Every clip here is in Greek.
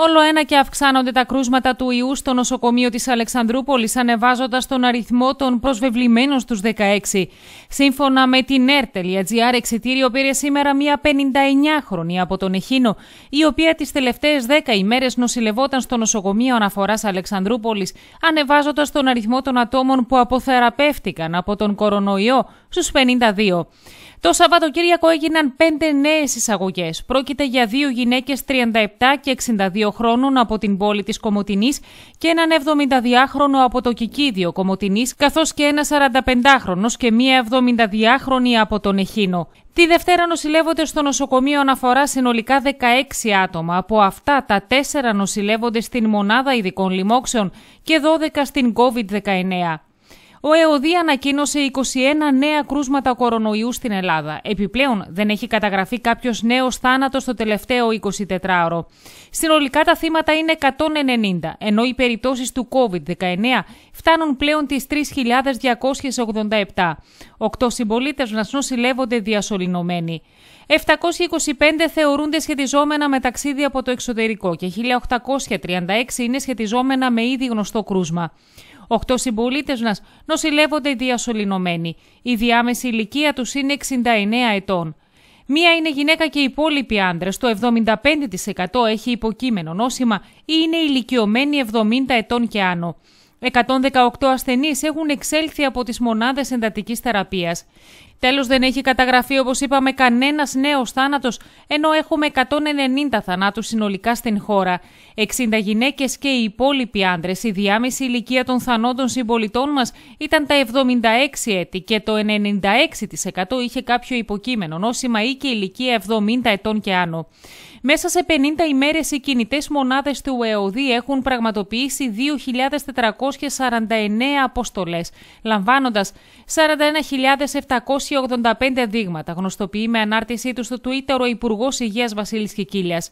Όλο ένα και αυξάνονται τα κρούσματα του ιού στο νοσοκομείο της Αλεξανδρούπολης, ανεβάζοντας τον αριθμό των προσβεβλημένων στους 16. Σύμφωνα με την ΕΡΤΕ.gr, εξητήριο πήρε σήμερα μία 59χρονη από τον Εχίνο, η οποία τις τελευταίες 10 ημέρες νοσηλευόταν στο νοσοκομείο αναφοράς Αλεξανδρούπολης, ανεβάζοντας τον αριθμό των ατόμων που αποθεραπεύτηκαν από τον κορονοϊό στους 52. Το Σαββατοκύριακο έγιναν πέντε νέες εισαγωγές. Πρόκειται για δύο γυναίκες 37 και 62 χρόνων από την πόλη της Κομοτινή και εναν 72 72χρονο από το Κικίδιο Κομοτινή, καθώς και ένα 45χρονο και μια 72 72χρονη από τον Εχίνο. Τη Δευτέρα νοσηλεύονται στο νοσοκομείο αναφορά συνολικά 16 άτομα. Από αυτά, τα 4 νοσηλεύονται στην μονάδα ειδικών λοιμόξεων και 12 στην COVID-19. Ο ΕΟΔΗ ανακοίνωσε 21 νέα κρούσματα κορονοϊού στην Ελλάδα. Επιπλέον, δεν έχει καταγραφεί κάποιος νέος θάνατος το τελευταίο 24ωρο. Συνολικά τα θύματα είναι 190, ενώ οι περιπτώσεις του COVID-19 φτάνουν πλέον τις 3.287. Οκτώ συμπολίτες μα νοσηλεύονται διασωληνωμένοι. 725 θεωρούνται σχετιζόμενα με ταξίδι από το εξωτερικό και 1836 είναι σχετιζόμενα με ήδη γνωστό κρούσμα. Οκτώ συμπολίτες μας νοσηλεύονται διασωληνωμένοι. Η διάμεση ηλικία τους είναι 69 ετών. Μία είναι γυναίκα και οι υπόλοιποι άντρες, το 75% έχει υποκείμενο νόσημα ή είναι ηλικιωμένοι 70 ετών και άνω. 118 ασθενείς έχουν εξέλθει από τις μονάδες εντατικής θεραπείας. Τέλος δεν έχει καταγραφεί όπως είπαμε κανένας νέος θάνατος, ενώ έχουμε 190 θανάτους συνολικά στην χώρα. 60 γυναίκες και οι υπόλοιποι άντρες, η διάμεση ηλικία των θανόντων συμπολιτών μας ήταν τα 76 έτη και το 96% είχε κάποιο υποκείμενο, νόσημα ή και ηλικία 70 ετών και άνω. Μέσα σε 50 ημέρες οι κινητές μονάδες του ΕΟΔΗ έχουν πραγματοποιήσει 2.449 αποστολές, λαμβάνοντας 41.700 85 δείγματα, γνωστοποιεί με ανάρτησή του στο Twitter ο Υπουργός Υγείας Βασίλης Κικίλιας.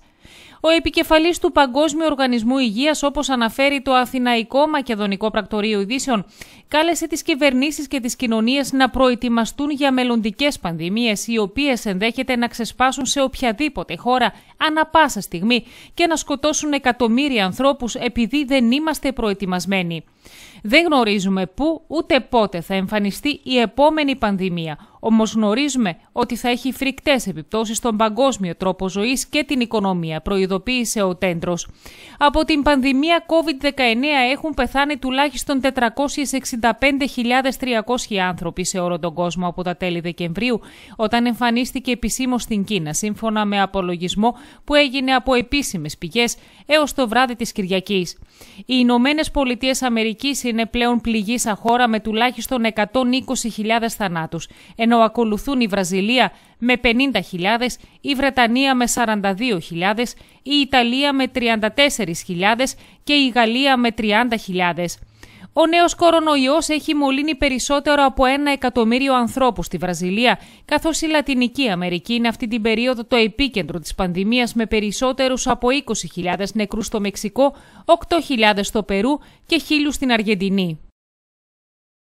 Ο επικεφαλής του Παγκόσμιου Οργανισμού Υγείας, όπως αναφέρει το Αθηναϊκό Μακεδονικό Πρακτορείο Ειδήσεων, κάλεσε τις κυβερνήσεις και τις κοινωνίες να προετοιμαστούν για μελλοντικές πανδημίες, οι οποίες ενδέχεται να ξεσπάσουν σε οποιαδήποτε χώρα ανά πάσα στιγμή και να σκοτώσουν εκατομμύρια ανθρώπους επειδή δεν είμαστε προετοιμασμένοι. Δεν γνωρίζουμε πού ούτε πότε θα εμφανιστεί η επόμενη πανδημία, Όμως γνωρίζουμε ότι θα έχει φρικτές επιπτώσεις στον παγκόσμιο τρόπο ζωής και την οικονομία, προειδοποίησε ο Τέντρος. Από την πανδημία COVID-19 έχουν πεθάνει τουλάχιστον 465.300 άνθρωποι σε όλο τον κόσμο από τα τέλη Δεκεμβρίου, όταν εμφανίστηκε επισήμως στην Κίνα, σύμφωνα με απολογισμό που έγινε από επίσημες πηγές έως το βράδυ της Κυριακής. Οι Ηνωμένες Πολιτείες Αμερικής είναι πλέον πληγή χώρα με τουλάχιστον 120.000 θανάτους, ενώ ακολουθούν η Βραζιλία με 50.000, η Βρετανία με 42.000, η Ιταλία με 34.000 και η Γαλλία με 30.000. Ο νέος κορονοϊός έχει μολύνει περισσότερο από ένα εκατομμύριο ανθρώπους στη Βραζιλία, καθώς η Λατινική Αμερική είναι αυτή την περίοδο το επίκεντρο της πανδημίας με περισσότερους από 20.000 νεκρούς στο Μεξικό, 8.000 στο Περού και 1.000 στην Αργεντινή.